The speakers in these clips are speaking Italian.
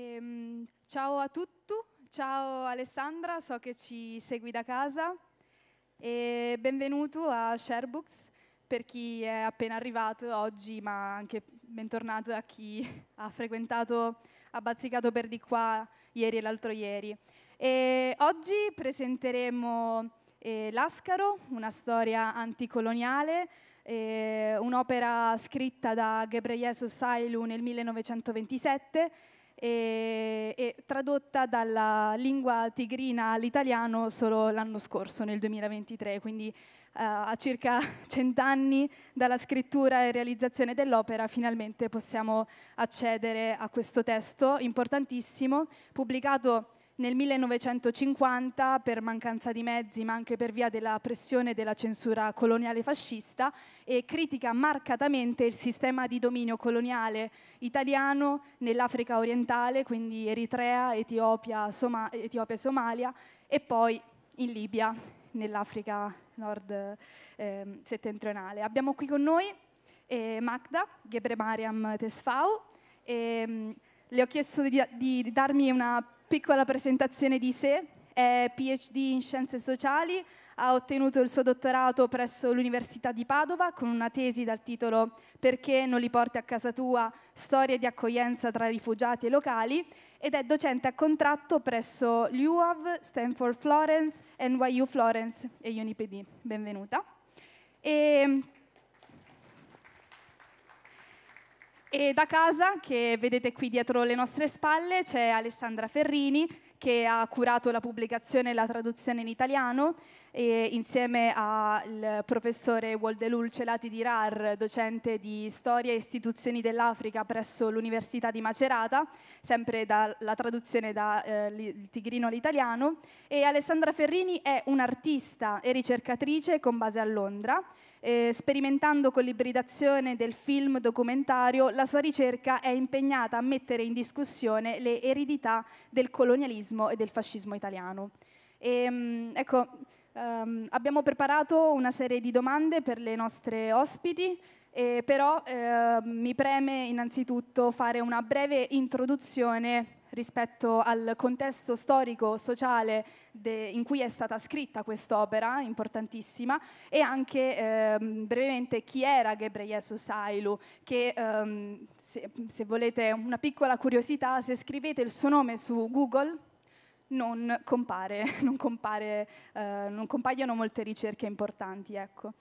Ehm, ciao a tutti, ciao Alessandra, so che ci segui da casa e benvenuto a Sharebooks per chi è appena arrivato oggi, ma anche bentornato a chi ha frequentato, ha bazzicato per di qua ieri e l'altro ieri. E oggi presenteremo eh, L'Ascaro, una storia anticoloniale, eh, un'opera scritta da Gebreyesus Ailu nel 1927 e, e tradotta dalla lingua tigrina all'italiano solo l'anno scorso, nel 2023, quindi eh, a circa cent'anni dalla scrittura e realizzazione dell'opera finalmente possiamo accedere a questo testo importantissimo, pubblicato nel 1950, per mancanza di mezzi, ma anche per via della pressione della censura coloniale fascista, e critica marcatamente il sistema di dominio coloniale italiano nell'Africa orientale, quindi Eritrea, Etiopia, Soma Etiopia e Somalia, e poi in Libia, nell'Africa nord eh, settentrionale. Abbiamo qui con noi eh, Magda Gebremariam Tesfau. E, ehm, mh, le ho chiesto di, di darmi una Piccola presentazione di sé, è PhD in Scienze Sociali, ha ottenuto il suo dottorato presso l'Università di Padova con una tesi dal titolo Perché non li porti a casa tua? Storie di accoglienza tra rifugiati e locali ed è docente a contratto presso l'UAV, Stanford Florence, NYU Florence e UNIPD. Benvenuta. E E da casa, che vedete qui dietro le nostre spalle, c'è Alessandra Ferrini, che ha curato la pubblicazione e la traduzione in italiano, insieme al professore Waldelul Celati di Rar, docente di Storia e Istituzioni dell'Africa presso l'Università di Macerata, sempre dalla traduzione dal eh, tigrino all'italiano, e Alessandra Ferrini è un'artista e ricercatrice con base a Londra, eh, sperimentando con l'ibridazione del film documentario, la sua ricerca è impegnata a mettere in discussione le eredità del colonialismo e del fascismo italiano. E, ehm, ecco, ehm, abbiamo preparato una serie di domande per le nostre ospiti, eh, però eh, mi preme innanzitutto fare una breve introduzione rispetto al contesto storico-sociale in cui è stata scritta quest'opera, importantissima, e anche ehm, brevemente chi era Gebreyesus Sailu, che ehm, se, se volete una piccola curiosità, se scrivete il suo nome su Google, non compare, non, compare, eh, non compaiono molte ricerche importanti. Ecco.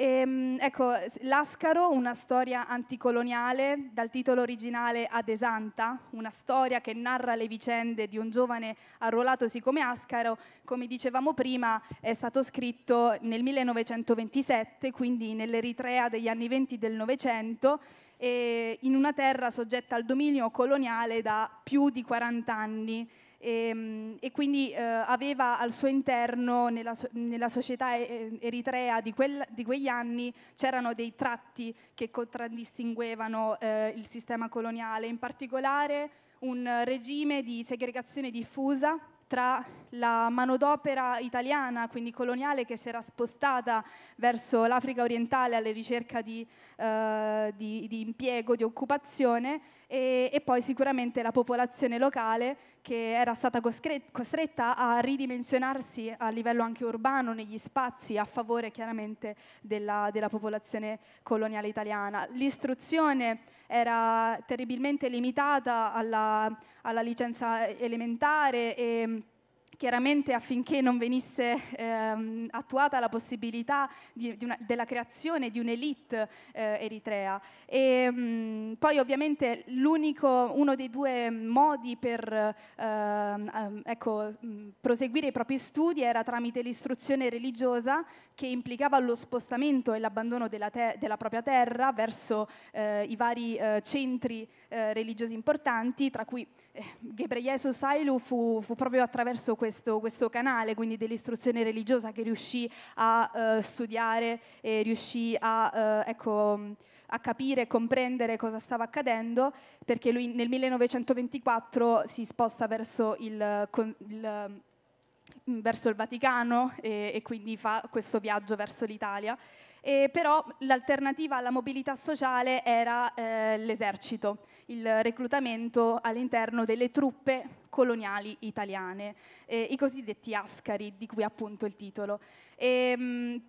E, ehm, ecco, Lascaro, una storia anticoloniale, dal titolo originale Ad Esanta, una storia che narra le vicende di un giovane arruolatosi come Ascaro, come dicevamo prima, è stato scritto nel 1927, quindi nell'Eritrea degli anni 20 del Novecento, in una terra soggetta al dominio coloniale da più di 40 anni e, ehm, e quindi eh, aveva al suo interno, nella, nella società eritrea di, quel, di quegli anni, c'erano dei tratti che contraddistinguevano eh, il sistema coloniale, in particolare un regime di segregazione diffusa tra la manodopera italiana, quindi coloniale, che si era spostata verso l'Africa orientale alla ricerca di, eh, di, di impiego, di occupazione, e, e, poi sicuramente la popolazione locale che era stata costretta a ridimensionarsi a livello anche urbano negli spazi a favore chiaramente della, della popolazione coloniale italiana. L'istruzione era terribilmente limitata alla, alla licenza elementare e chiaramente affinché non venisse ehm, attuata la possibilità di, di una, della creazione di un'elite eh, eritrea. E, mh, mm, poi ovviamente uno dei due modi per ehm, ehm ecco, mm, proseguire i propri studi era tramite l'istruzione religiosa che implicava lo spostamento e l'abbandono della, della, propria terra verso eh, i vari eh, centri eh, religiosi importanti, tra cui Gebreyesus Sailu fu, fu, proprio attraverso questo, questo canale, quindi dell'istruzione religiosa, che riuscì a uh, studiare e riuscì a, uh, ecco, a capire e comprendere cosa stava accadendo, perché lui nel 1924 si sposta verso il, il mm, verso il Vaticano e, e, quindi fa questo viaggio verso l'Italia. E però l'alternativa alla mobilità sociale era eh, l'esercito il reclutamento all'interno delle truppe coloniali italiane, eh, i cosiddetti ascari, di cui appunto il titolo. E, ehm, mh,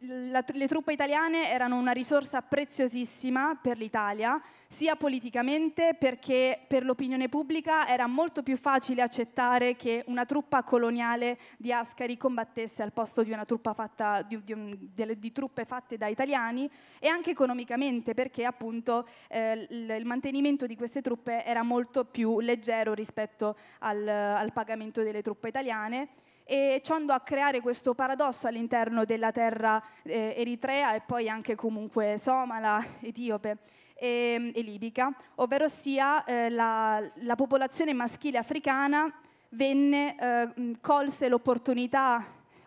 la, le truppe italiane erano una risorsa preziosissima per l'Italia, sia politicamente perché per l'opinione pubblica era molto più facile accettare che una truppa coloniale di Ascari combattesse al posto di, fatta, di, di, di truppe fatte da italiani e anche economicamente perché appunto eh, il mantenimento di queste truppe era molto più leggero rispetto al, al pagamento delle truppe italiane e ciò andò a creare questo paradosso all'interno della terra eh, eritrea e poi anche comunque somala, etiope e, ehm, e libica, ovvero sia eh, la, la popolazione maschile africana venne, eh, colse l'opportunità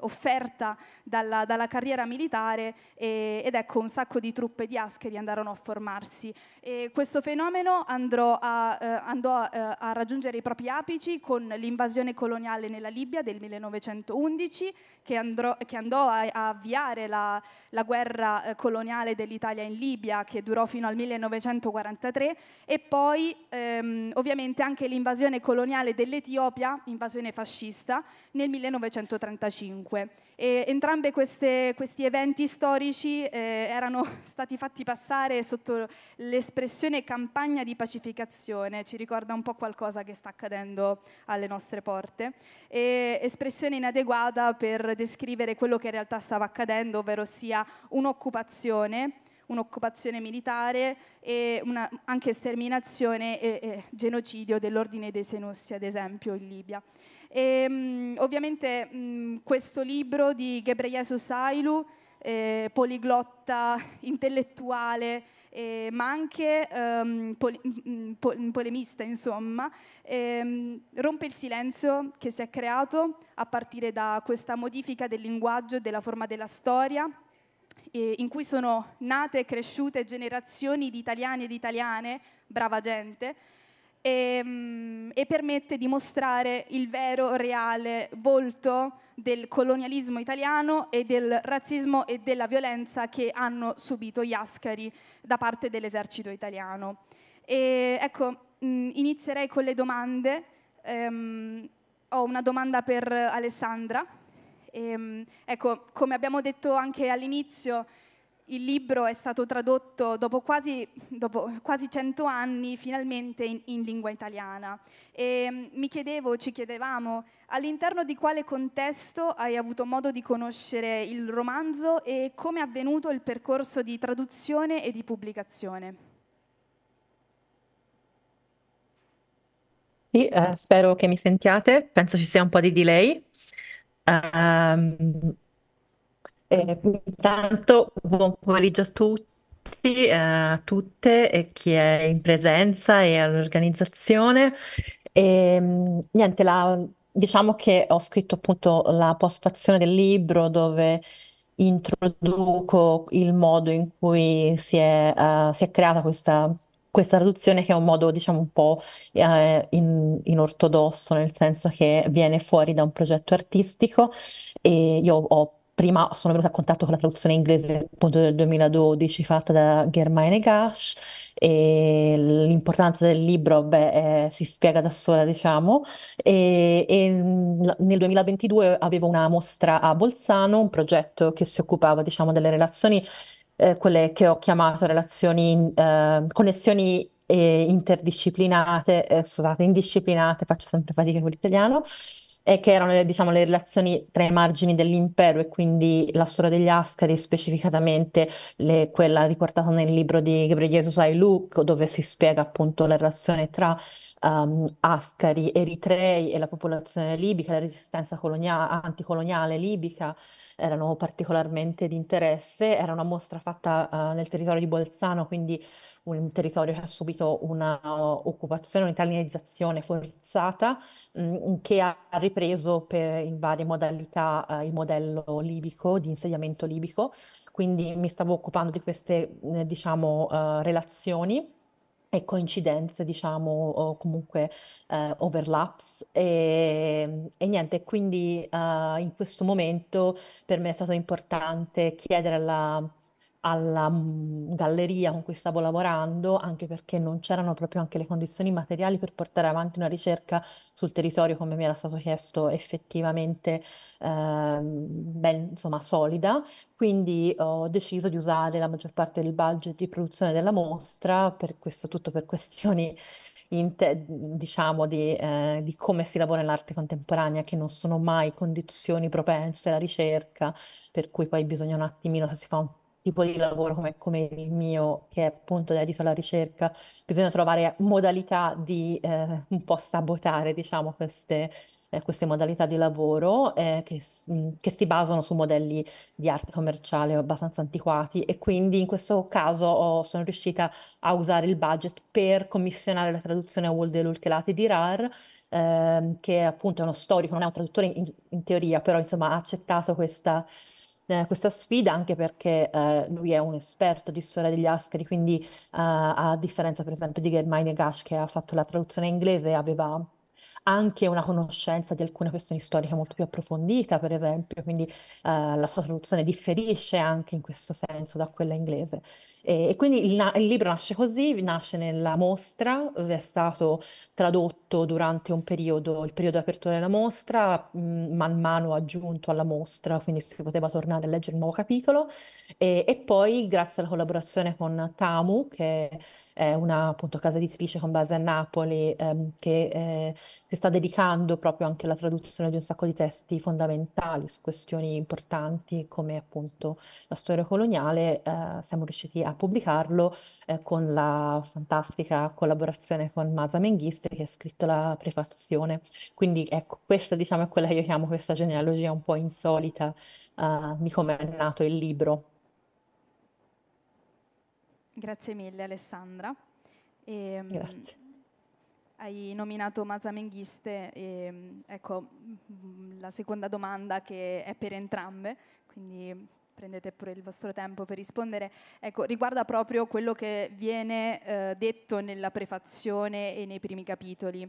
offerta dalla, dalla carriera militare e, ed ecco un sacco di truppe di ascheri andarono a formarsi. E questo fenomeno andò, a, eh, andò a, eh, a raggiungere i propri apici con l'invasione coloniale nella Libia del 1911 che, andrò, che andò a, a, avviare la, la guerra eh, coloniale dell'Italia in Libia che durò fino al 1943 e poi ehm, ovviamente anche l'invasione coloniale dell'Etiopia, invasione fascista, nel 1935 ovunque e entrambi questi eventi storici eh, erano stati fatti passare sotto l'espressione campagna di pacificazione, ci ricorda un po' qualcosa che sta accadendo alle nostre porte, e espressione inadeguata per descrivere quello che in realtà stava accadendo, ovvero sia un'occupazione un'occupazione militare e una, anche sterminazione e, e genocidio dell'ordine dei Senussi, ad esempio, in Libia. E, ehm, mh, ovviamente mh, questo libro di Gebreyesus Ailu, eh, poliglotta, intellettuale, eh, ma anche ehm, poli po polemista, insomma, ehm, rompe il silenzio che si è creato a partire da questa modifica del linguaggio e della forma della storia, in cui sono nate e cresciute generazioni di italiani ed italiane, brava gente, e, ehm, e permette di mostrare il vero, reale volto del colonialismo italiano e del razzismo e della violenza che hanno subito gli ascari da parte dell'esercito italiano. E, ecco, mm, inizierei con le domande. Um, ho una domanda per Alessandra. Um, ecco, come abbiamo detto anche all'inizio, il libro è stato tradotto dopo quasi, dopo quasi 100 anni finalmente in, in lingua italiana e mm, mi chiedevo, ci chiedevamo, all'interno di quale contesto hai avuto modo di conoscere il romanzo e come è avvenuto il percorso di traduzione e di pubblicazione? Sì, eh, spero che mi sentiate, penso ci sia un po' di delay. Uh, eh, intanto buon pomeriggio a tutti, eh, a tutte e chi è in presenza e all'organizzazione. Ehm, niente, la, diciamo che ho scritto appunto la postfazione del libro dove introduco il modo in cui si è, uh, si è creata questa, questa, traduzione che è un modo diciamo un po' uh, in, ortodosso, nel senso che viene fuori da un progetto artistico e io ho prima sono venuta a contatto con la traduzione inglese appunto del 2012 fatta da Germaine Gash e l'importanza del libro beh, eh, si spiega da sola diciamo e, e, nel 2022 avevo una mostra a Bolzano, un progetto che si occupava diciamo delle relazioni eh, quelle che ho chiamato relazioni, eh, connessioni eh, interdisciplinate, eh, scusate, indisciplinate, faccio sempre fatica con l'italiano, e che erano diciamo, le relazioni tra i margini dell'impero e quindi la storia degli Ascari, specificatamente le, quella riportata nel libro di Gabriel Jesus Ailuk, dove si spiega appunto la relazione tra um, Ascari, eritrei e la popolazione libica, la resistenza colonia- anticoloniale libica erano particolarmente di interesse, era una mostra fatta uh, nel territorio di Bolzano, quindi un territorio che ha subito una uh, occupazione, un'italianizzazione forzata, mh, mm, che ha ripreso per, in varie modalità eh, il modello libico, di insediamento libico. Quindi mi stavo occupando di queste, eh, diciamo, eh, relazioni e coincidenze, diciamo, o comunque eh, overlaps. E, e, niente, quindi eh, in questo momento per me è stato importante chiedere alla alla mhmm, galleria con cui stavo lavorando, anche perché non c'erano proprio anche le condizioni materiali per portare avanti una ricerca sul territorio come mi era stato chiesto effettivamente eh, ben, insomma, solida. Quindi ho deciso di usare la maggior parte del budget di produzione della mostra, per questo tutto per questioni Te, diciamo di, eh, di, come si lavora in arte contemporanea, che non sono mai condizioni propense alla ricerca, per cui poi bisogna un attimino, se si fa un tipo di lavoro come, come, il mio, che è appunto dedito alla ricerca, bisogna trovare modalità di eh, un po' sabotare, diciamo, queste, eh, queste modalità di lavoro eh, che, che, si basano su modelli di arte commerciale abbastanza antiquati e quindi in questo caso ho, sono riuscita a usare il budget per commissionare la traduzione a Waldelul Ulkelate di RAR, ehm, che appunto è uno storico, non è un traduttore in, in teoria, però insomma ha accettato questa eh, questa sfida anche perché eh, lui è un esperto di storia degli Ascari, quindi eh, a differenza per esempio di Germaine Gash che ha fatto la traduzione inglese aveva anche una conoscenza di alcune questioni storiche molto più approfondita, per esempio, quindi eh, la sua traduzione differisce anche in questo senso da quella inglese. E, e quindi il, il, libro nasce così, nasce nella mostra, è stato tradotto durante un periodo, il periodo di apertura della mostra, mh, man mano aggiunto alla mostra, quindi si poteva tornare a leggere il nuovo capitolo, e, e poi grazie alla collaborazione con Tamu, che è è una appunto casa editrice con base a Napoli ehm, che eh, si sta dedicando proprio anche alla traduzione di un sacco di testi fondamentali su questioni importanti come appunto la storia coloniale. Eh, siamo riusciti a pubblicarlo eh, con la fantastica collaborazione con Masa Menghiste che ha scritto la prefazione. Quindi ecco, questa diciamo è quella che io chiamo questa genealogia un po' insolita uh, di come è nato il libro. Grazie mille Alessandra. E, ehm, Grazie. Hai nominato Masa Menghiste, e, ecco la seconda domanda che è per entrambe, quindi prendete pure il vostro tempo per rispondere, ecco, riguarda proprio quello che viene eh, detto nella prefazione e nei primi capitoli.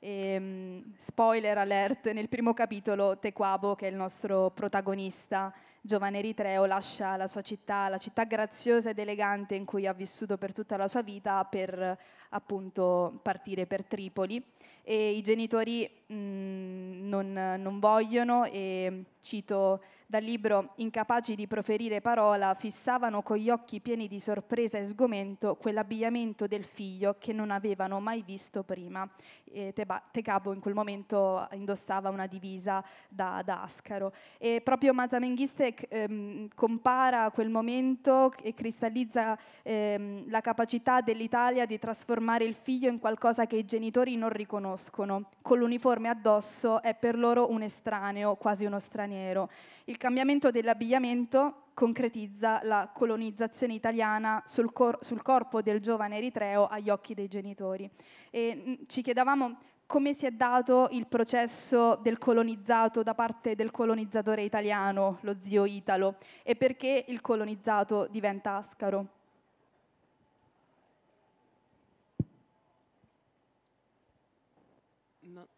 E, ehm, spoiler alert, nel primo capitolo Tequabo, che è il nostro protagonista, giovane eritreo lascia la sua città, la città graziosa ed elegante in cui ha vissuto per tutta la sua vita, per appunto partire per Tripoli. E I genitori mh, mm, non, non vogliono e cito dal libro Incapaci di proferire parola, fissavano con gli occhi pieni di sorpresa e sgomento quell'abbigliamento del figlio che non avevano mai visto prima. E Tecabo in quel momento indossava una divisa da, da ascaro. E proprio Mazamenghiste ehm, compara quel momento e cristallizza ehm, la capacità dell'Italia di trasformare il figlio in qualcosa che i genitori non riconoscono. Con l'uniforme addosso è per loro un estraneo, quasi uno straniero il cambiamento dell'abbigliamento concretizza la colonizzazione italiana sul, cor sul, corpo del giovane eritreo agli occhi dei genitori. E mm, ci chiedevamo come si è dato il processo del colonizzato da parte del colonizzatore italiano, lo zio Italo, e perché il colonizzato diventa ascaro.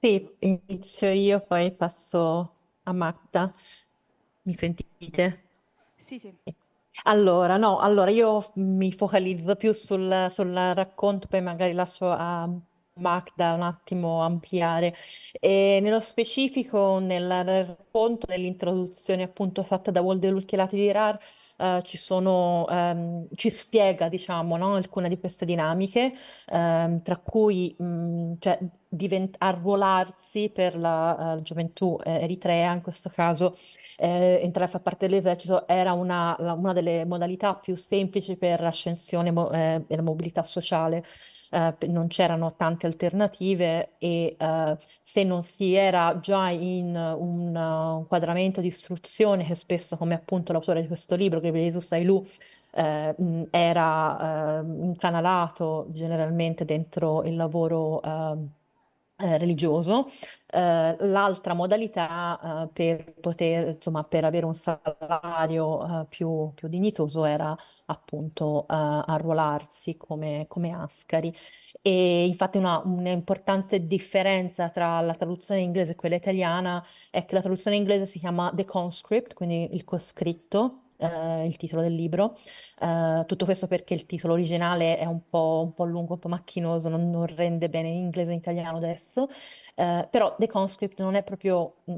Sì, inizio io, poi passo a Magda. Mi sentite? Sì, sì. Allora, no, allora io mi focalizzo più sul, sul racconto, poi magari lascio a Magda un attimo ampliare. E nello specifico, nel racconto, nell'introduzione appunto fatta da Waldelul Chelati di Rar, eh, ci, sono, ehm, ci spiega diciamo, no, alcune di queste dinamiche, ehm, tra cui mh, mm, cioè, divent- arruolarsi per la uh, gioventù eh, eritrea, in questo caso eh, entrare a far parte dell'esercito era una, una, delle modalità più semplici per l'ascensione eh, e mo- la mobilità sociale eh, non c'erano tante alternative e eh, se non si era già in un, uh, un quadramento di istruzione che spesso, come appunto l'autore di questo libro, Gabriel Jesus eh, era eh, incanalato generalmente dentro il lavoro ehm, eh, religioso, eh, l'altra modalità eh, per poter, insomma, per avere un salario eh, più, più, dignitoso era appunto eh, arruolarsi come, come ascari. E infatti una, un'importante differenza tra la traduzione inglese e quella italiana è che la traduzione inglese si chiama The Conscript, quindi il coscritto, eh, il titolo del libro. Eh, tutto questo perché il titolo originale è un po', un po lungo, un po' macchinoso, non, non, rende bene in inglese e in italiano adesso, eh, però The Conscript non è proprio mm,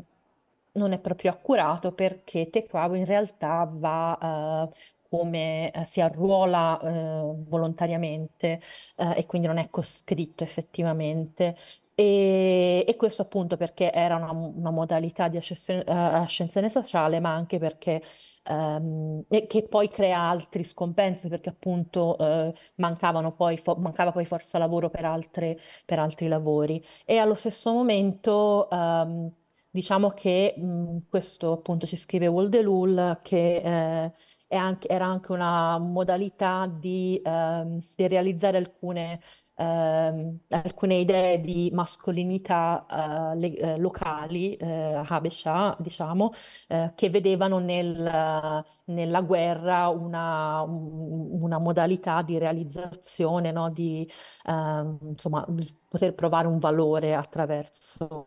non è proprio accurato perché Tequabo in realtà va eh, come eh, si arruola eh, volontariamente eh, e quindi non è coscritto effettivamente e, e, questo appunto perché era una, una modalità di ascensione, uh, ascensione, sociale, ma anche perché um, che poi crea altri scompensi, perché appunto uh, mancavano poi mancava poi forza lavoro per, altre, per altri lavori. E allo stesso momento um, diciamo che mh, questo appunto ci scrive Woldelul che eh, anche, era anche una modalità di, eh, di realizzare alcune ehm, alcune idee di mascolinità eh, le, eh, locali, eh, Habesha, diciamo, eh, che vedevano nel, nella guerra una, una, modalità di realizzazione, no? di ehm, insomma, poter provare un valore attraverso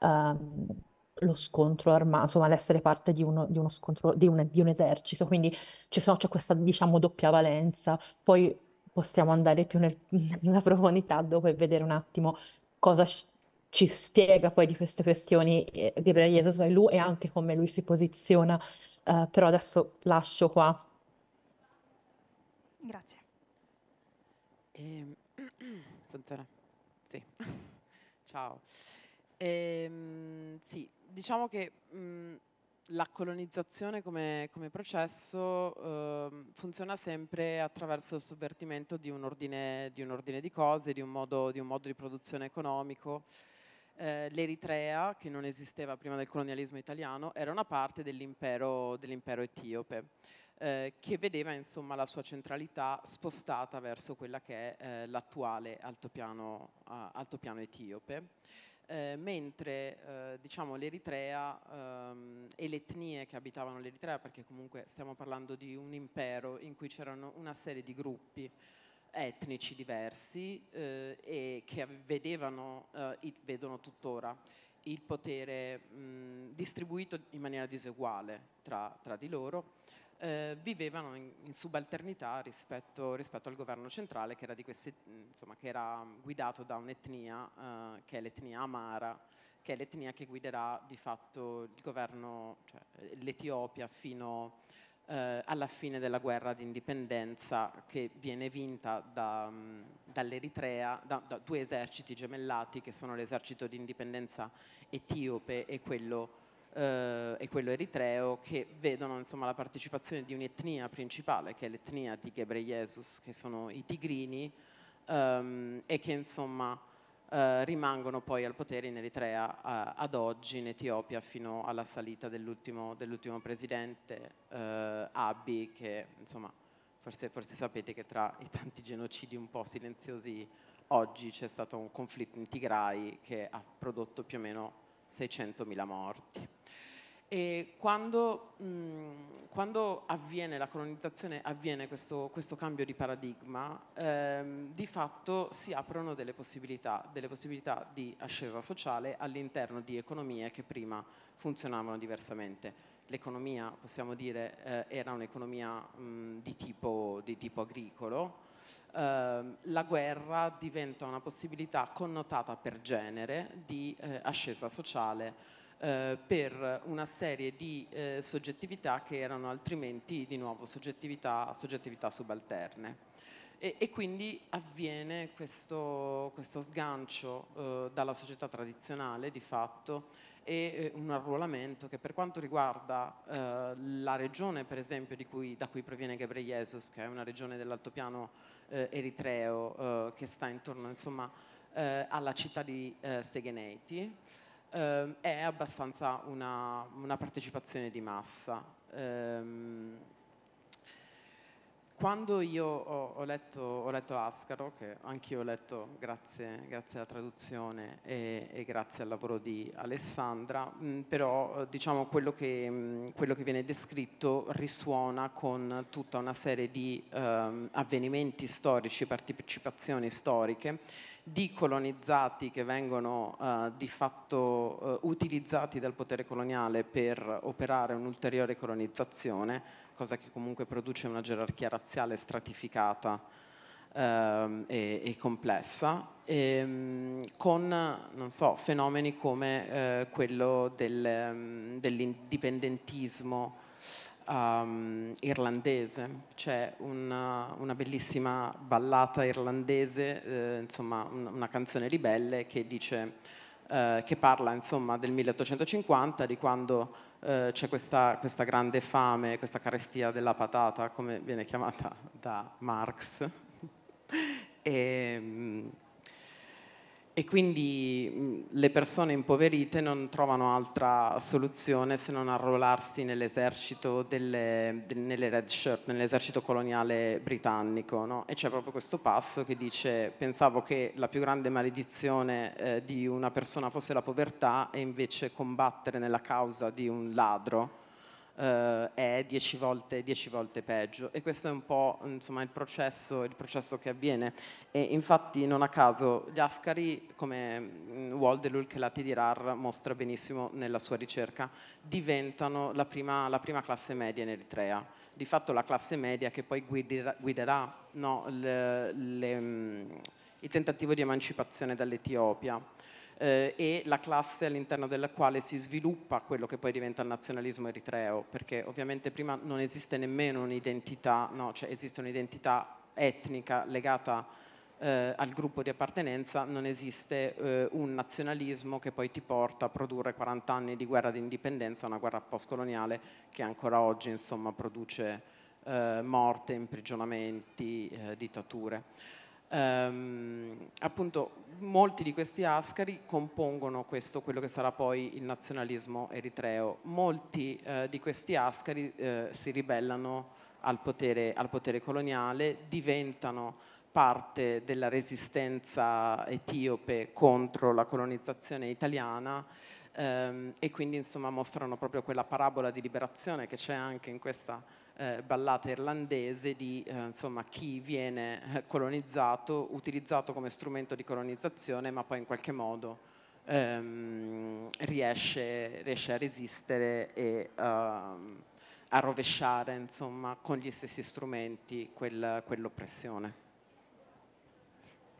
ehm, lo scontro armato, insomma l'essere parte di uno, di uno scontro, di un, di un esercito, quindi c'è, c'è questa diciamo doppia valenza. Poi possiamo andare più nel, nella profondità dopo e vedere un attimo cosa ci spiega poi di queste questioni eh, Gabriele Jesus e lui e anche come lui si posiziona, uh, però adesso lascio qua. Grazie. Ehm, funziona? Sì. Ciao. Ehm, sì, diciamo che... Mh, mm, la colonizzazione come, come processo eh, funziona sempre attraverso il sovvertimento di un ordine di, un ordine di cose, di un, modo, di un, modo, di produzione economico. Eh, L'Eritrea, che non esisteva prima del colonialismo italiano, era una parte dell'impero, dell etiope, eh, che vedeva insomma, la sua centralità spostata verso quella che è eh, l'attuale altopiano, altopiano, etiope. Eh, mentre eh, diciamo, l'Eritrea ehm, e le etnie che abitavano l'Eritrea, perché comunque stiamo parlando di un impero in cui c'erano una serie di gruppi etnici diversi eh, e che vedevano, eh, il, vedono tuttora il potere mh, distribuito in maniera diseguale tra, tra di loro eh, vivevano in, in subalternità rispetto, rispetto, al governo centrale che era, questi, mm, insomma, che era guidato da un'etnia eh, che è l'etnia amara, che è l'etnia che guiderà di fatto il governo, cioè, l'Etiopia fino eh, alla fine della guerra di indipendenza che viene vinta da, mm, dall'Eritrea, da, da due eserciti gemellati che sono l'esercito di indipendenza etiope e quello eh, e quello eritreo che vedono insomma, la partecipazione di un'etnia principale che è l'etnia di Gebre Jesus che sono i tigrini ehm, e che insomma eh, rimangono poi al potere in Eritrea a, ad oggi, in Etiopia fino alla salita dell'ultimo, dell presidente eh, Abiy che insomma forse, forse sapete che tra i tanti genocidi un po' silenziosi oggi c'è stato un conflitto in Tigray che ha prodotto più o meno 600.000 morti. E quando, mh, quando avviene la colonizzazione, avviene questo, questo cambio di paradigma, ehm, di fatto si aprono delle possibilità, delle possibilità di ascesa sociale all'interno di economie che prima funzionavano diversamente l'economia, possiamo dire, eh, era un'economia di, di, tipo, agricolo. Eh, la guerra diventa una possibilità connotata per genere di eh, ascesa sociale eh, per una serie di eh, soggettività che erano altrimenti di nuovo soggettività, soggettività subalterne. E, e, quindi avviene questo, questo sgancio eh, dalla società tradizionale di fatto e eh, un arruolamento che per quanto riguarda eh, la regione per esempio cui, da cui proviene Gebre Jesus, che è una regione dell'altopiano eh, eritreo eh, che sta intorno insomma, eh, alla città di Segheneti, eh, è abbastanza una, una, partecipazione di massa. Eh, quando io ho, ho, letto, ho letto Ascaro, che anche io ho letto grazie, grazie alla traduzione e, e, grazie al lavoro di Alessandra, mh, mm, però diciamo, quello, che, mh, mm, quello che, viene descritto risuona con tutta una serie di ehm, avvenimenti storici, partecipazioni storiche di colonizzati che vengono eh, di fatto eh, utilizzati dal potere coloniale per operare un'ulteriore colonizzazione, cosa che comunque produce una gerarchia razziale stratificata ehm, e, e, complessa, e, ehm, con so, fenomeni come eh, quello del, mm, dell'indipendentismo um, irlandese, c'è una, una, bellissima ballata irlandese, eh, insomma una, una canzone ribelle che dice eh, che parla insomma, del 1850, di quando eh, c'è questa, questa, grande fame, questa carestia della patata, come viene chiamata da Marx, e, e quindi le persone impoverite non trovano altra soluzione se non arruolarsi nell'esercito delle, nelle red shirt, nell'esercito coloniale britannico. No? E c'è proprio questo passo che dice pensavo che la più grande maledizione eh, di una persona fosse la povertà e invece combattere nella causa di un ladro eh, è dieci volte, dieci volte, peggio e questo è un po' insomma, il, processo, il, processo, che avviene e infatti non a caso gli Ascari come mm, Waldelul la Dirar mostra benissimo nella sua ricerca diventano la prima, la prima classe media in Eritrea di fatto la classe media che poi guiderà, guiderà no, le, le, mm, il tentativo di emancipazione dall'Etiopia eh, e la classe all'interno della quale si sviluppa quello che poi diventa il nazionalismo eritreo, perché ovviamente prima non esiste nemmeno un'identità, no, cioè esiste un'identità etnica legata eh, al gruppo di appartenenza non esiste eh, un nazionalismo che poi ti porta a produrre 40 anni di guerra di indipendenza, una guerra postcoloniale che ancora oggi insomma, produce eh, morte, imprigionamenti, eh, dittature ehm, appunto molti di questi ascari compongono questo, quello che sarà poi il nazionalismo eritreo. Molti eh, di questi ascari eh, si ribellano al potere, al potere coloniale, diventano parte della resistenza etiope contro la colonizzazione italiana ehm, e quindi insomma mostrano proprio quella parabola di liberazione che c'è anche in questa eh, ballata irlandese di eh, insomma, chi viene eh, colonizzato, utilizzato come strumento di colonizzazione, ma poi in qualche modo ehm, riesce, riesce, a resistere e ehm, a rovesciare insomma, con gli stessi strumenti quel, quell'oppressione.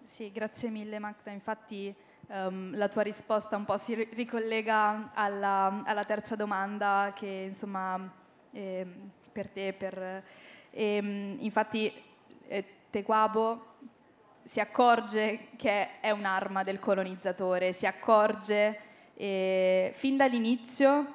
Sì, grazie mille Magda. Infatti um, la tua risposta un po' si ricollega alla, alla terza domanda che insomma eh, per te. Per, e, ehm, infatti eh, Teguabo si accorge che è un'arma del colonizzatore, si accorge e, fin dall'inizio,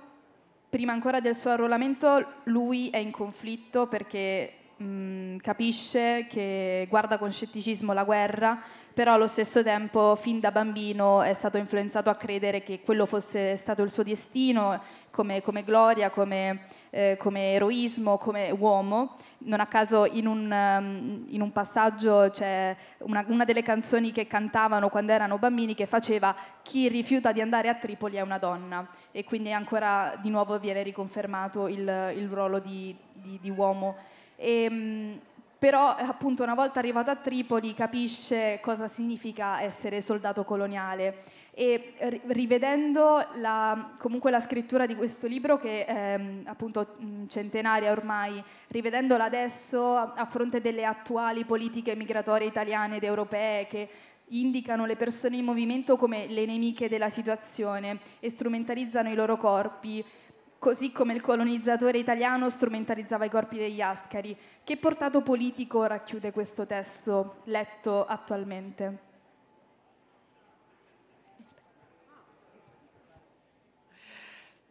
prima ancora del suo arruolamento, lui è in conflitto perché mh, mm, capisce, che guarda con scetticismo la guerra, però allo stesso tempo fin da bambino è stato influenzato a credere che quello fosse stato il suo destino come, come gloria, come, eh, come, eroismo, come uomo. Non a caso in un, um, in un passaggio c'è una, una, delle canzoni che cantavano quando erano bambini che faceva chi rifiuta di andare a Tripoli è una donna e quindi ancora di nuovo viene riconfermato il, il ruolo di, di, di uomo. E, ehm, però appunto una volta arrivato a Tripoli capisce cosa significa essere soldato coloniale e rivedendo la, comunque la scrittura di questo libro che è ehm, appunto centenaria ormai, rivedendola adesso a fronte delle attuali politiche migratorie italiane ed europee che indicano le persone in movimento come le nemiche della situazione e strumentalizzano i loro corpi, così come il colonizzatore italiano strumentalizzava i corpi degli ascari. Che portato politico racchiude questo testo letto attualmente?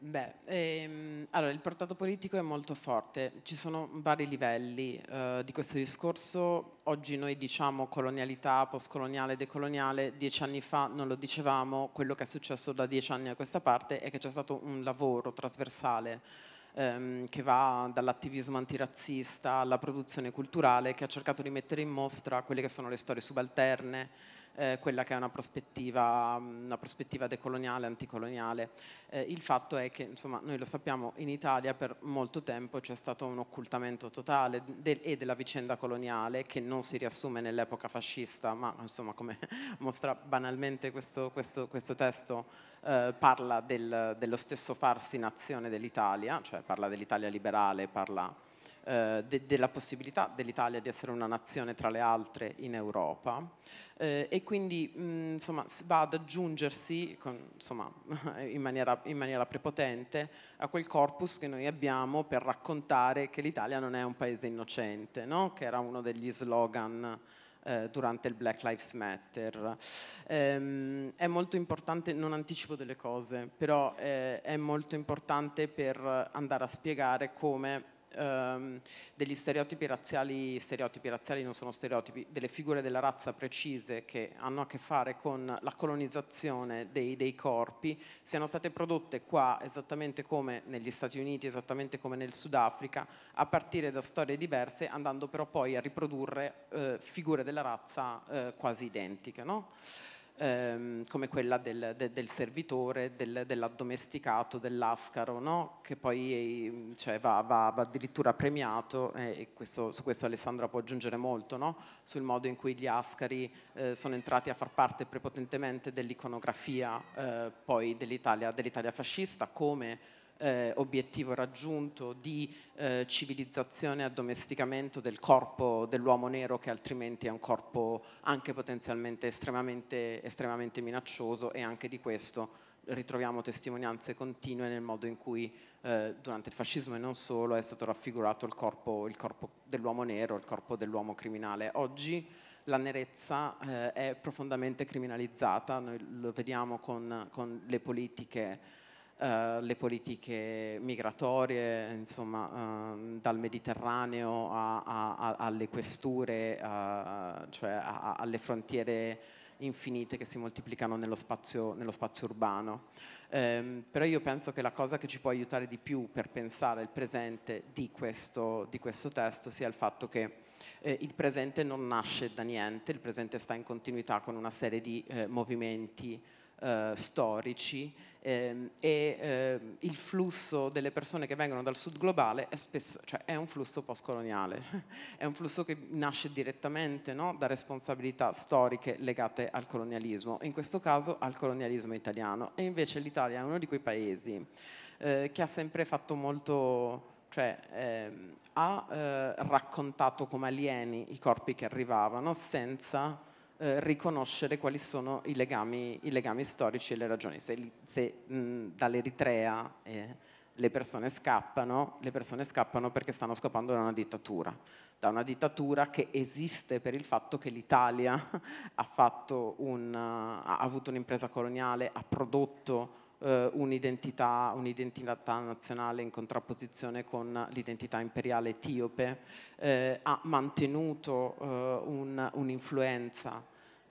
Beh, ehm, allora il portato politico è molto forte, ci sono vari livelli eh, di questo discorso, oggi noi diciamo colonialità, postcoloniale, decoloniale, dieci anni fa non lo dicevamo, quello che è successo da dieci anni a questa parte è che c'è stato un lavoro trasversale ehm, che va dall'attivismo antirazzista alla produzione culturale che ha cercato di mettere in mostra quelle che sono le storie subalterne, eh, quella che è una prospettiva, mm, una prospettiva decoloniale, anticoloniale. Eh, il fatto è che, insomma, noi lo sappiamo, in Italia per molto tempo c'è stato un occultamento totale del, e della vicenda coloniale che non si riassume nell'epoca fascista, ma insomma, come mostra banalmente questo, questo, questo testo, eh, parla del, dello stesso farsi nazione dell'Italia, cioè parla dell'Italia liberale, parla eh, de della possibilità dell'Italia di essere una nazione tra le altre in Europa eh, e quindi mh, mm, insomma, va ad aggiungersi con, insomma, in, maniera, in, maniera, prepotente a quel corpus che noi abbiamo per raccontare che l'Italia non è un paese innocente, no? che era uno degli slogan eh, durante il Black Lives Matter. Ehm, è molto importante, non anticipo delle cose, però eh, è molto importante per andare a spiegare come ehm, degli stereotipi razziali, stereotipi razziali non sono stereotipi, delle figure della razza precise che hanno a che fare con la colonizzazione dei, dei corpi, siano state prodotte qua esattamente come negli Stati Uniti, esattamente come nel Sudafrica, a partire da storie diverse, andando però poi a riprodurre eh, figure della razza eh, quasi identiche. No? ehm, come quella del, de, del servitore, del, dell'addomesticato, dell'ascaro, no? che poi ehm, cioè, va, va, va, addirittura premiato, eh, e questo, su questo Alessandro può aggiungere molto, no? sul modo in cui gli ascari eh, sono entrati a far parte prepotentemente dell'iconografia eh, poi dell'Italia, dell'Italia fascista, come eh, obiettivo raggiunto di eh, civilizzazione e addomesticamento del corpo dell'uomo nero che altrimenti è un corpo anche potenzialmente estremamente, estremamente minaccioso e anche di questo ritroviamo testimonianze continue nel modo in cui eh, durante il fascismo e non solo è stato raffigurato il corpo, il corpo dell'uomo nero, il corpo dell'uomo criminale. Oggi la nerezza eh, è profondamente criminalizzata, noi lo vediamo con, con le politiche eh, le politiche migratorie, insomma, eh, dal Mediterraneo a, a, alle questure, eh, cioè a, cioè alle frontiere infinite che si moltiplicano nello spazio, nello spazio urbano. Eh, però io penso che la cosa che ci può aiutare di più per pensare il presente di questo, di questo testo sia il fatto che eh, il presente non nasce da niente, il presente sta in continuità con una serie di eh, movimenti eh, storici ehm, e eh, il flusso delle persone che vengono dal sud globale è, spesso, cioè, è un flusso postcoloniale, è un flusso che nasce direttamente no, da responsabilità storiche legate al colonialismo, in questo caso al colonialismo italiano. E invece l'Italia è uno di quei paesi eh, che ha sempre fatto molto cioè ehm, ha eh, raccontato come alieni i corpi che arrivavano senza eh, riconoscere quali sono i legami, i legami, storici e le ragioni. Se, se dall'Eritrea eh, le persone scappano, le persone scappano perché stanno scappando da una dittatura, da una dittatura che esiste per il fatto che l'Italia ha, ha avuto un'impresa coloniale, ha prodotto eh, un'identità, un'identità, nazionale in contrapposizione con l'identità imperiale etiope, eh, ha mantenuto eh, un, un'influenza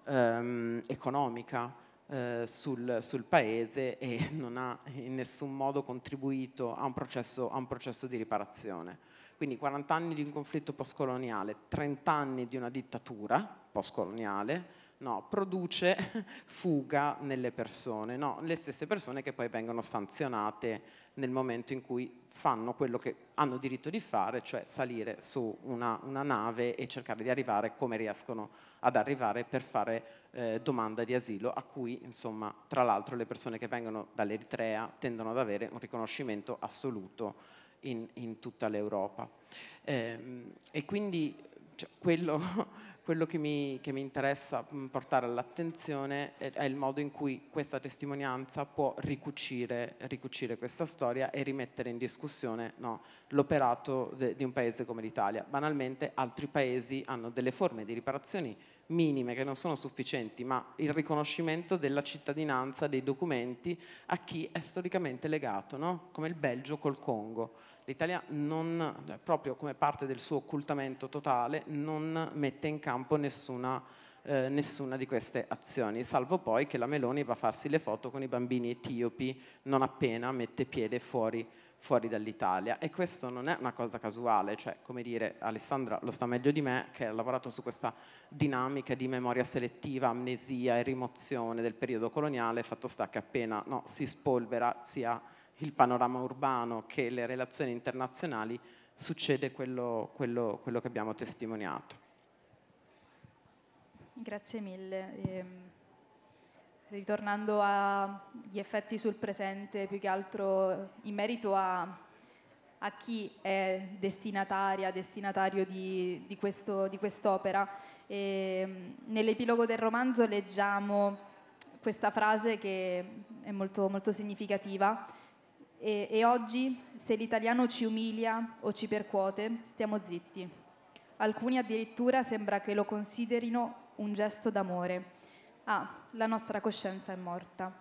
ehm, economica eh, sul, sul, paese e non ha in nessun modo contribuito a un processo, a un processo di riparazione. Quindi 40 anni di un conflitto postcoloniale, 30 anni di una dittatura postcoloniale, no, produce fuga nelle persone, no? le stesse persone che poi vengono sanzionate nel momento in cui fanno quello che hanno diritto di fare, cioè salire su una, una nave e cercare di arrivare come riescono ad arrivare per fare eh, domanda di asilo, a cui insomma, tra l'altro le persone che vengono dall'Eritrea tendono ad avere un riconoscimento assoluto in, in tutta l'Europa. Eh, e quindi cioè, quello quello che mi, che mi interessa mm, portare all'attenzione è, è, il modo in cui questa testimonianza può ricucire, ricucire questa storia e rimettere in discussione no, l'operato di un paese come l'Italia. Banalmente altri paesi hanno delle forme di riparazioni minime che non sono sufficienti, ma il riconoscimento della cittadinanza dei documenti a chi è storicamente legato, no? come il Belgio col Congo l'Italia non, cioè, proprio come parte del suo occultamento totale, non mette in campo nessuna, eh, nessuna, di queste azioni, salvo poi che la Meloni va a farsi le foto con i bambini etiopi non appena mette piede fuori, fuori dall'Italia. E questo non è una cosa casuale, cioè, come dire, Alessandra lo sta meglio di me, che ha lavorato su questa dinamica di memoria selettiva, amnesia e rimozione del periodo coloniale, fatto sta che appena no, si spolvera si ha il panorama urbano che le relazioni internazionali, succede quello, quello, quello che abbiamo testimoniato. Grazie mille. E, ehm, ritornando agli effetti sul presente, più che altro in merito a a chi è destinataria, destinatario di, di, questo, di quest'opera. E, ehm, nell'epilogo del romanzo leggiamo questa frase che è molto, molto significativa. E, e oggi, se l'italiano ci umilia o ci percuote, stiamo zitti. Alcuni addirittura sembra che lo considerino un gesto d'amore. Ah, la nostra coscienza è morta.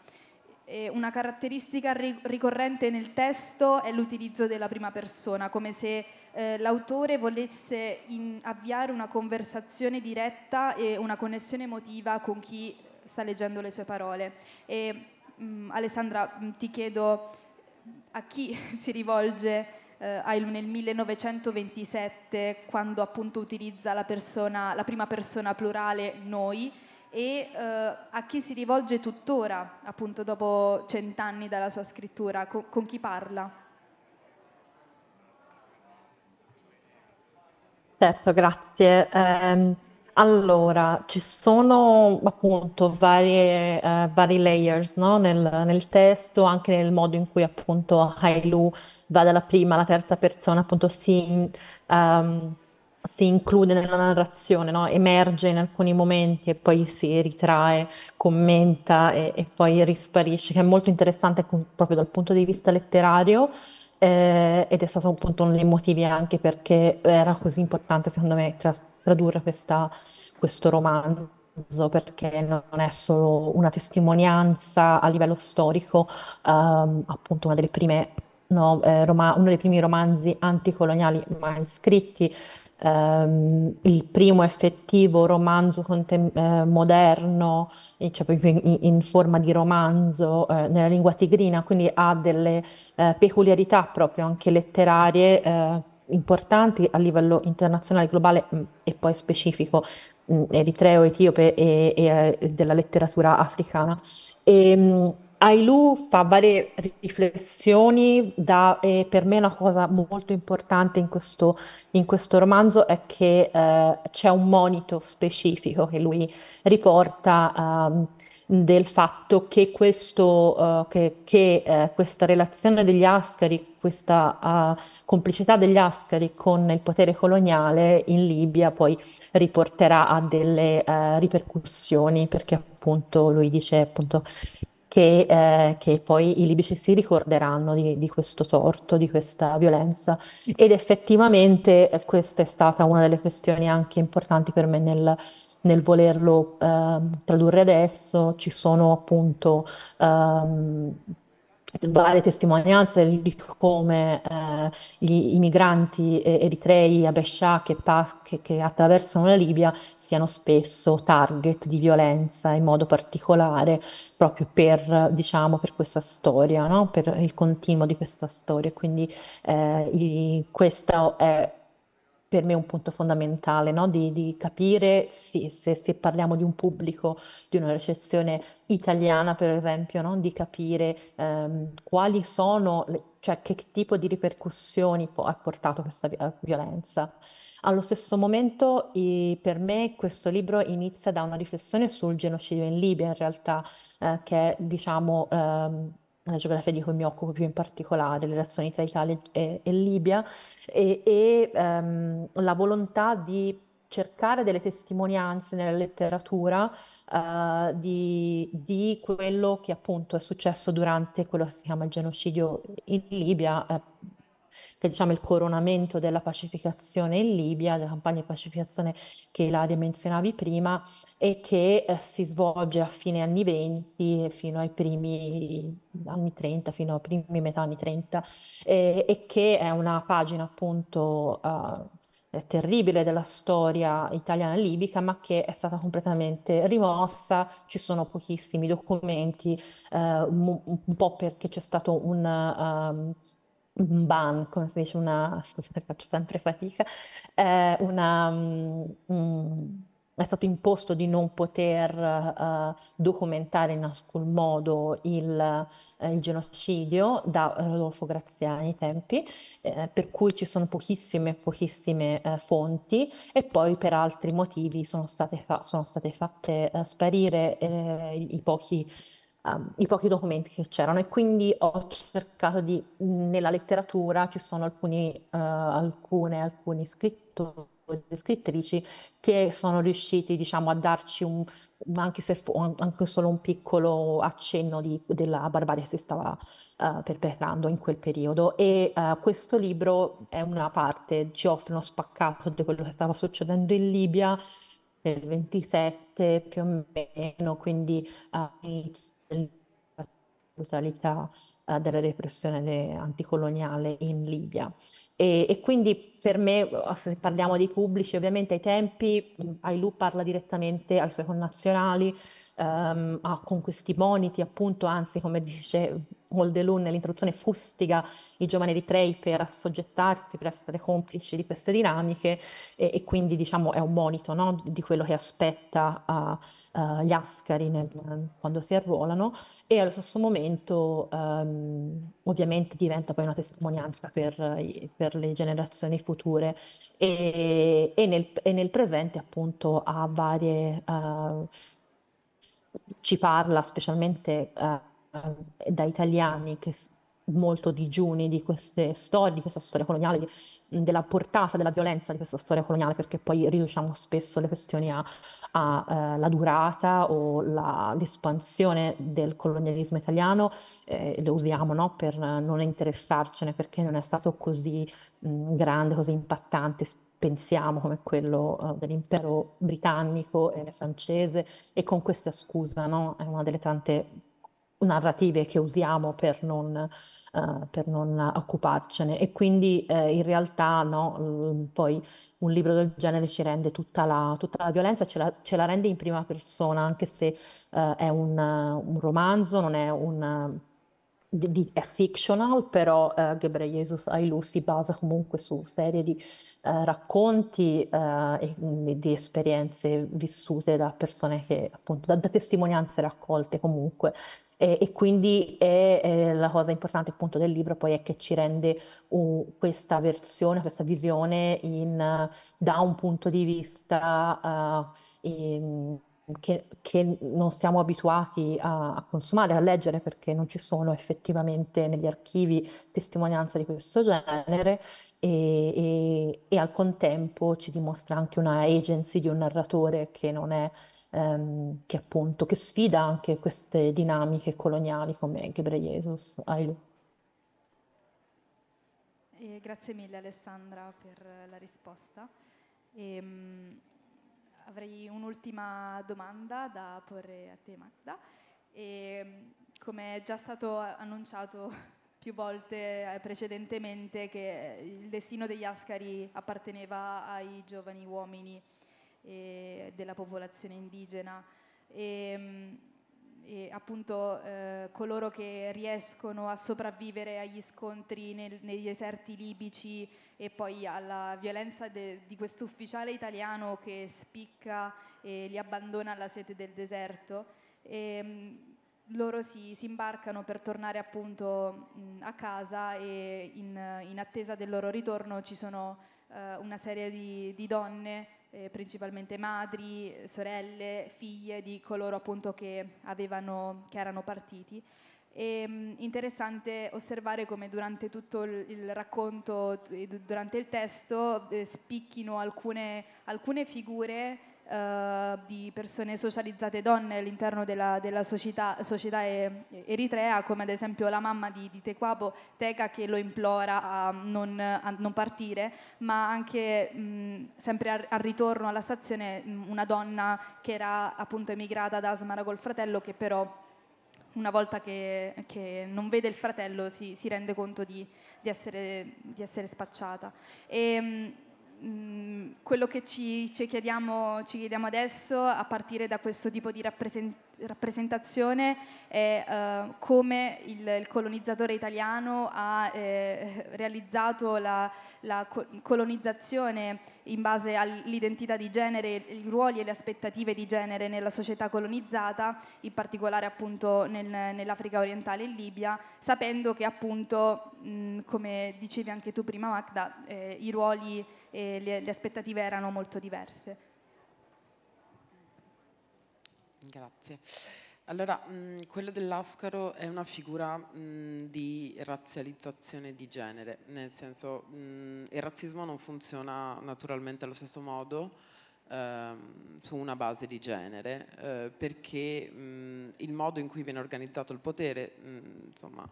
E una caratteristica ri- ricorrente nel testo è l'utilizzo della prima persona, come se eh, l'autore volesse in- avviare una conversazione diretta e una connessione emotiva con chi sta leggendo le sue parole. E, mh, mm, Alessandra, mh, mm, ti chiedo a chi si rivolge eh, nel 1927 quando appunto utilizza la, persona, la prima persona plurale noi e eh, a chi si rivolge tuttora, appunto dopo cent'anni dalla sua scrittura, con, con chi parla? Certo, grazie. Um... Allora, ci sono appunto varie, eh, vari layers, no? nel, nel, testo, anche nel modo in cui appunto Hailu va dalla prima alla terza persona, appunto si, um, si include nella narrazione, no? emerge in alcuni momenti e poi si ritrae, commenta e, e poi risparisce, che è molto interessante ecco, proprio dal punto di vista letterario. Eh, ed è stato appunto uno dei motivi anche perché era così importante, secondo me, tras- tradurre questa, questo romanzo perché non è solo una testimonianza a livello storico, ehm, appunto una delle prime, no, eh, Roma, uno dei primi romanzi anticoloniali mai scritti, ehm, il primo effettivo romanzo contem- eh, moderno, eh, cioè in, in, forma di romanzo eh, nella lingua tigrina, quindi ha delle eh, peculiarità proprio anche letterarie eh, importanti a livello internazionale, globale mh, mm, e poi specifico mh, mm, eritreo, etiope e, e, e, eh, della letteratura africana. E, ehm, mh, Ailu fa varie riflessioni, da, e eh, per me una cosa molto importante in questo, in questo romanzo è che eh, c'è un monito specifico che lui riporta. Um, del fatto che, questo, uh, che, che uh, questa relazione degli Ascari, questa uh, complicità degli Ascari con il potere coloniale in Libia poi riporterà a delle ripercussioni, perché appunto lui dice appunto che, eh, che, poi i libici si ricorderanno di, di, questo torto, di questa violenza. Ed effettivamente questa è stata una delle questioni anche importanti per me nel, nel volerlo eh, tradurre adesso ci sono appunto ehm, varie testimonianze di come eh, gli, i migranti eritrei abescià che, che, che, attraversano la Libia siano spesso target di violenza in modo particolare proprio per, diciamo, per questa storia, no? per il continuo di questa storia. Quindi eh, i, questa è per me un punto fondamentale, no? di, di, capire se, se, se, parliamo di un pubblico, di una ricezione italiana per esempio, no? di capire ehm, quali sono, le, cioè che tipo di ripercussioni po- ha portato questa violenza. Allo stesso momento eh, per me questo libro inizia da una riflessione sul genocidio in Libia in realtà, eh, che diciamo... Ehm, la geografia di cui mi occupo più in particolare, le relazioni tra Italia e, e Libia, e, e um, la volontà di cercare delle testimonianze nella letteratura uh, di, di, quello che appunto è successo durante quello che si chiama il genocidio in Libia, eh, che diciamo il coronamento della pacificazione in Libia, della campagna di pacificazione che la menzionavi prima e che eh, si svolge a fine anni 20 fino ai primi anni 30, fino ai primi metà anni 30 eh, e che è una pagina appunto eh, terribile della storia italiana libica, ma che è stata completamente rimossa, ci sono pochissimi documenti, eh, un, un, po' perché c'è stato un, um, un ban, come si dice, una, scusate faccio sempre fatica, eh, una, mm, mm, è stato imposto di non poter uh, documentare in alcun modo il, uh, il, genocidio da Rodolfo Graziani ai tempi, eh, per cui ci sono pochissime, pochissime uh, fonti e poi per altri motivi sono state, fa- sono state fatte sparire i pochi Ehm, i pochi documenti che c'erano e quindi ho cercato di, nella letteratura ci sono alcuni, uh, alcune, alcuni scrittori scrittrici che sono riusciti diciamo a darci un, anche se anche solo un piccolo accenno di, della barbarie che si stava uh, perpetrando in quel periodo e uh, questo libro è una parte, ci offre uno spaccato di quello che stava succedendo in Libia nel 27 più o meno, quindi uh, brutalità eh, della repressione de- anticoloniale in Libia. E, e, quindi per me, oh, se parliamo dei pubblici, ovviamente ai tempi mm, Ailu parla direttamente ai suoi connazionali, ehm, ah, con questi moniti, appunto, anzi, come dice Holdelun nell'introduzione, fustiga i giovani eritrei per assoggettarsi, per essere complici di queste dinamiche e, e quindi diciamo è un monito no? di quello che aspetta a, a eh, gli ascari nel, quando si arruolano e allo stesso momento um, ovviamente diventa poi una testimonianza per, per le generazioni future e, e, nel, e, nel, presente appunto ha varie... Uh, ci parla specialmente eh, da italiani che molto digiuni di queste storie, di questa storia coloniale, di, della portata della violenza di questa storia coloniale, perché poi riduciamo spesso le questioni alla eh, durata o la, l'espansione del colonialismo italiano, eh, lo usiamo no, per non interessarcene perché non è stato così mh, grande, così impattante pensiamo come quello uh, dell'impero britannico e francese e con questa scusa no? è una delle tante narrative che usiamo per non, uh, per non occuparcene e quindi eh, in realtà no, poi un libro del genere ci rende tutta la, tutta la violenza, ce la, ce la, rende in prima persona anche se uh, è un, un, romanzo, non è un... Di, di, è fictional, però uh, Gebre Jesus Ailu si basa comunque su serie di eh, racconti eh, di, di esperienze vissute da persone che appunto da, da testimonianze raccolte comunque e, e quindi è, è la cosa importante appunto del libro poi è che ci rende uh, questa versione, questa visione in, uh, da un punto di vista uh, in, che, che non siamo abituati a, a, consumare, a leggere, perché non ci sono effettivamente negli archivi testimonianze di questo genere, e, e, e al contempo ci dimostra anche una agency di un narratore che non è ehm, che appunto che sfida anche queste dinamiche coloniali come Gebre Jesus. Eh, grazie mille Alessandra per la risposta. E, ehm, avrei un'ultima domanda da porre a te Magda. E, come è già stato annunciato più volte eh, precedentemente che eh, il destino degli Ascari apparteneva ai giovani uomini eh, della popolazione indigena. E, ehm, e appunto eh, coloro che riescono a sopravvivere agli scontri nel, nei deserti libici e poi alla violenza de, di questo ufficiale italiano che spicca e li abbandona alla sete del deserto. E, ehm, loro si, si, imbarcano per tornare appunto mh, a casa e in, in, attesa del loro ritorno ci sono eh, una serie di, di donne eh, principalmente madri, sorelle, figlie di coloro appunto che, avevano, che erano partiti. E, mm, interessante osservare come durante tutto il, il racconto, durante il testo, eh, spicchino alcune, alcune figure eh, di persone socializzate donne all'interno della, della società, società eritrea, come ad esempio la mamma di, di Tequapo, Teca, che lo implora a non, a non partire, ma anche mh, sempre al, al, ritorno alla stazione mh, una donna che era appunto emigrata da Asmara col fratello, che però una volta che, che, non vede il fratello si, si rende conto di, di, essere, di essere, spacciata. E, Mm, quello che ci, ci, chiediamo, ci, chiediamo, adesso a partire da questo tipo di rappresentazione rappresentazione è eh, come il, il, colonizzatore italiano ha eh, realizzato la, la co- colonizzazione in base all'identità di genere, i ruoli e le aspettative di genere nella società colonizzata, in particolare appunto nel, nell'Africa orientale e in Libia, sapendo che appunto, mh, come dicevi anche tu prima Magda, eh, i ruoli e le, le aspettative erano molto diverse. Grazie. Allora, mh, mm, quello dell'ascaro è una figura mh, mm, di razzializzazione di genere, nel senso mh, mm, il razzismo non funziona naturalmente allo stesso modo ehm, su una base di genere, eh, perché il modo in cui viene organizzato il potere, insomma,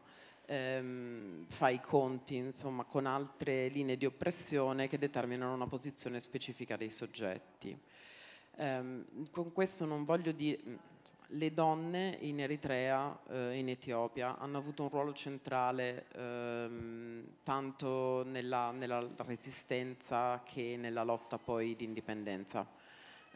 ehm, fa i conti insomma, con altre linee di oppressione che determinano una posizione specifica dei soggetti. Ehm, con questo non voglio dire mm, le donne in Eritrea e eh, in Etiopia hanno avuto un ruolo centrale ehm, tanto nella, nella, resistenza che nella lotta poi di indipendenza.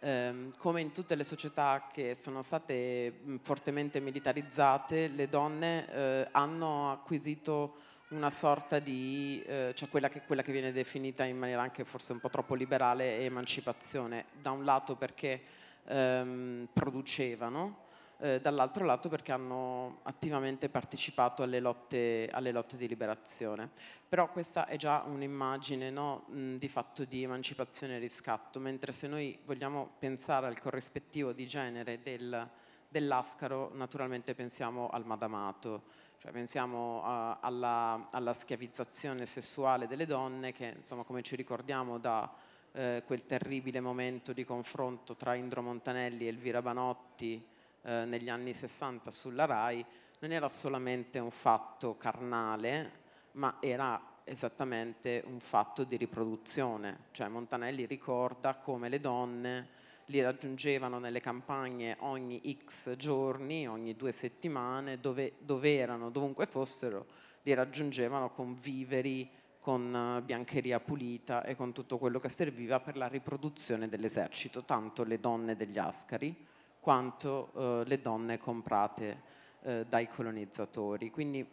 Ehm, come in tutte le società che sono state mm, fortemente militarizzate, le donne eh, hanno acquisito una sorta di, eh, cioè quella che, quella che, viene definita in maniera anche forse un po' troppo liberale, emancipazione, da un lato perché ehm, producevano, eh, dall'altro lato perché hanno attivamente partecipato alle lotte, alle lotte, di liberazione. Però questa è già un'immagine no, di fatto di emancipazione e riscatto, mentre se noi vogliamo pensare al corrispettivo di genere del dell'ascaro naturalmente pensiamo al madamato, cioè pensiamo uh, alla, alla, schiavizzazione sessuale delle donne che insomma come ci ricordiamo da uh, quel terribile momento di confronto tra Indro Montanelli e Elvira Banotti uh, negli anni 60 sulla RAI non era solamente un fatto carnale ma era esattamente un fatto di riproduzione, cioè Montanelli ricorda come le donne li raggiungevano nelle campagne ogni x giorni, ogni due settimane, dove, dove erano, dovunque fossero, li raggiungevano con viveri, con eh, biancheria pulita e con tutto quello che serviva per la riproduzione dell'esercito, tanto le donne degli ascari quanto eh, le donne comprate eh, dai colonizzatori. Quindi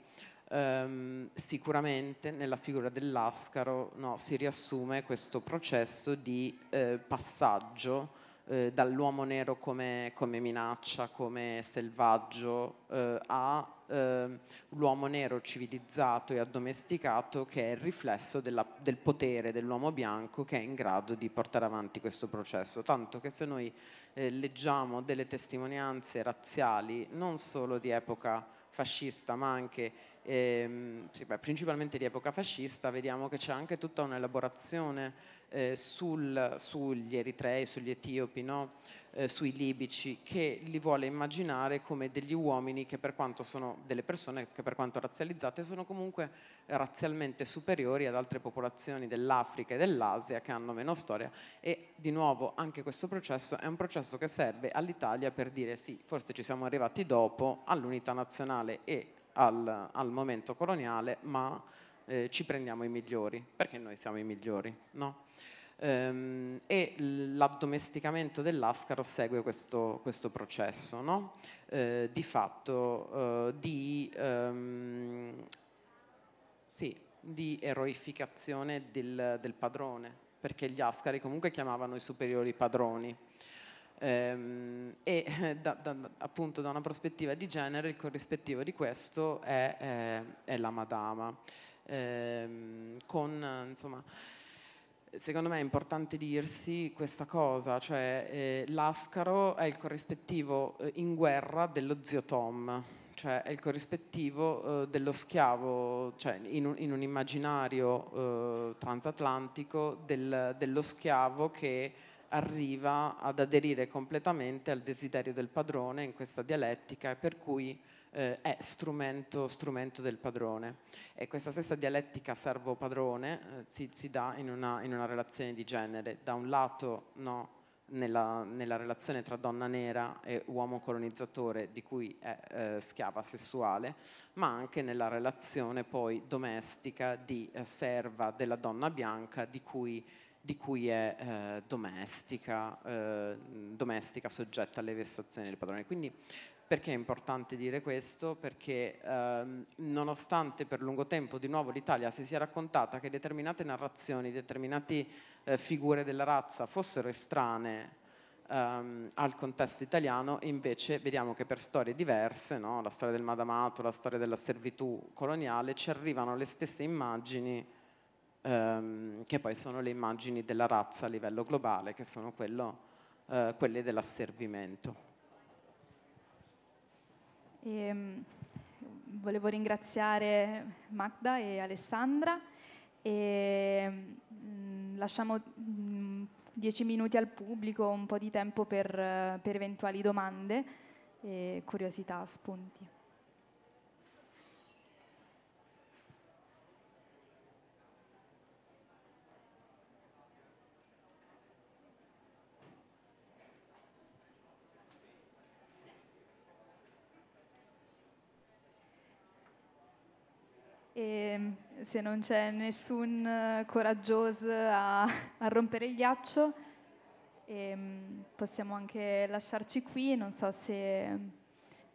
ehm, sicuramente nella figura dell'ascaro no, si riassume questo processo di eh, passaggio eh, dall'uomo nero come, come, minaccia, come selvaggio, eh, all'uomo eh, nero civilizzato e addomesticato che è il riflesso della, del potere dell'uomo bianco che è in grado di portare avanti questo processo. Tanto che se noi eh, leggiamo delle testimonianze razziali, non solo di epoca fascista, ma anche ehm, sì, beh, principalmente di epoca fascista, vediamo che c'è anche tutta un'elaborazione eh, sul, sugli eritrei, sugli etiopi, no? eh, sui libici, che li vuole immaginare come degli uomini che per quanto sono delle persone che per quanto razzializzate sono comunque razzialmente superiori ad altre popolazioni dell'Africa e dell'Asia che hanno meno storia e di nuovo anche questo processo è un processo che serve all'Italia per dire sì, forse ci siamo arrivati dopo all'unità nazionale e al, al momento coloniale, ma eh, ci prendiamo i migliori, perché noi siamo i migliori, no? Ehm, e l'addomesticamento dell'ascaro segue questo, questo processo no? eh, di fatto eh, di, ehm, sì, di, eroificazione del, del, padrone, perché gli ascari comunque chiamavano i superiori padroni. Ehm, e eh, da, da, appunto da una prospettiva di genere il corrispettivo di questo è, è, eh, è la madama ehm, con insomma secondo me è importante dirsi questa cosa, cioè eh, l'ascaro è il corrispettivo eh, in guerra dello zio Tom, cioè è il corrispettivo eh, dello schiavo, cioè in un, in un immaginario eh, transatlantico del, dello schiavo che arriva ad aderire completamente al desiderio del padrone in questa dialettica e per cui eh, è strumento, strumento, del padrone. E questa stessa dialettica servo-padrone eh, si, si, dà in una, in una, relazione di genere. Da un lato, no, nella, nella, relazione tra donna nera e uomo colonizzatore di cui è eh, schiava sessuale, ma anche nella relazione poi domestica di eh, serva della donna bianca di cui, di cui è eh, domestica, eh, domestica soggetta alle vessazioni del padrone. Quindi perché è importante dire questo? Perché ehm, nonostante per lungo tempo di nuovo l'Italia si sia raccontata che determinate narrazioni, determinate eh, figure della razza fossero estranee ehm, al contesto italiano, invece vediamo che per storie diverse, no? la storia del madamato, la storia della servitù coloniale, ci arrivano le stesse immagini ehm, che poi sono le immagini della razza a livello globale, che sono quello, eh, quelle dell'asservimento. E, ehm, volevo ringraziare Magda e Alessandra e mh, mm, lasciamo mh, mm, dieci minuti al pubblico, un po' di tempo per, per eventuali domande e curiosità, spunti. e mm, se non c'è nessun eh, coraggioso a, a rompere il ghiaccio, mm, possiamo anche lasciarci qui, non so se mm,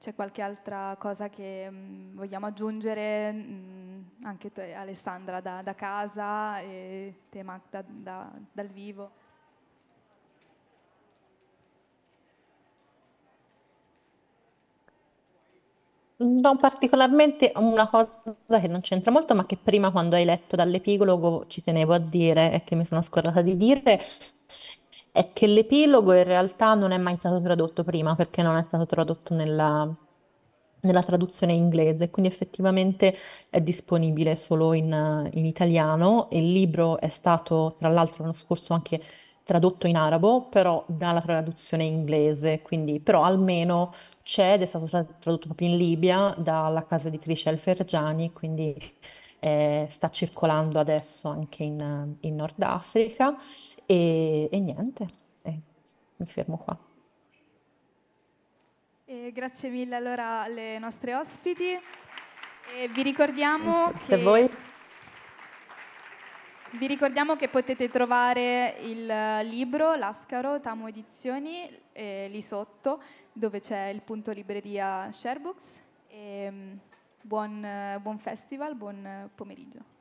c'è qualche altra cosa che vogliamo aggiungere, anche te, Alessandra da, da casa e te Magda da, dal vivo. No, particolarmente una cosa che non c'entra molto, ma che prima quando hai letto dall'epilogo ci tenevo a dire e che mi sono scordata di dire, è che l'epilogo in realtà non è mai stato tradotto prima perché non è stato tradotto nella, nella traduzione inglese, quindi effettivamente è disponibile solo in, in italiano. Il libro è stato tra l'altro l'anno scorso anche tradotto in arabo, però dalla traduzione inglese, quindi però almeno c'è ed è stato tradotto proprio in Libia dalla casa editrice El quindi eh, sta circolando adesso anche in, in Nord Africa e, e niente, eh, mi fermo qua. Eh, grazie mille allora alle nostre ospiti e vi ricordiamo grazie a voi. Vi ricordiamo che potete trovare il libro Lascaro, Tamo Edizioni, eh, lì sotto, dove c'è il punto libreria Sharebooks. E, ehm, buon, buon festival, buon pomeriggio.